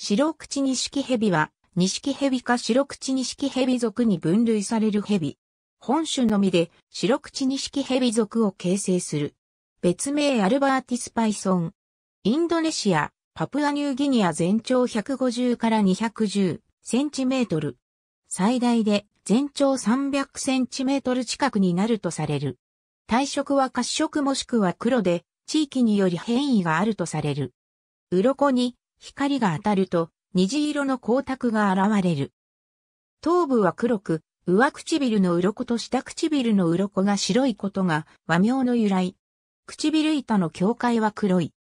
白口錦蛇は、錦蛇か白口錦蛇属に分類される蛇。本種のみで白口錦蛇属を形成する。別名アルバーティスパイソン。インドネシア、パプアニューギニア全長150から210センチメートル。最大で全長300センチメートル近くになるとされる。体色は褐色もしくは黒で、地域により変異があるとされる。鱗に光が当たると、虹色の光沢が現れる。頭部は黒く、上唇の鱗と下唇の鱗が白いことが和名の由来。唇板の境界は黒い。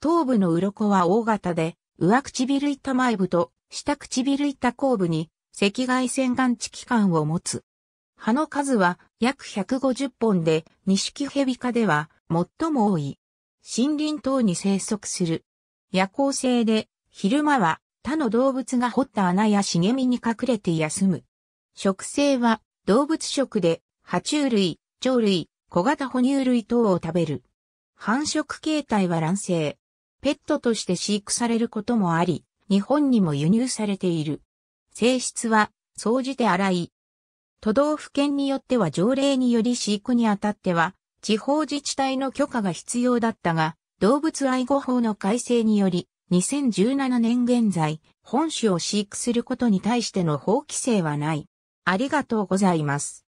頭部の鱗は大型で、上唇板前部と下唇板後部に赤外線眼地器官を持つ。歯の数は約150本で、ニシキヘビ科では最も多い。森林等に生息する夜行性で、昼間は他の動物が掘った穴や茂みに隠れて休む。食性は動物食で、爬虫類、鳥類、小型哺乳類等を食べる。繁殖形態は卵生。ペットとして飼育されることもあり、日本にも輸入されている。性質は、総じて荒い。都道府県によっては条例により飼育にあたっては、地方自治体の許可が必要だったが、動物愛護法の改正により、2017年現在、本種を飼育することに対しての法規制はない。ありがとうございます。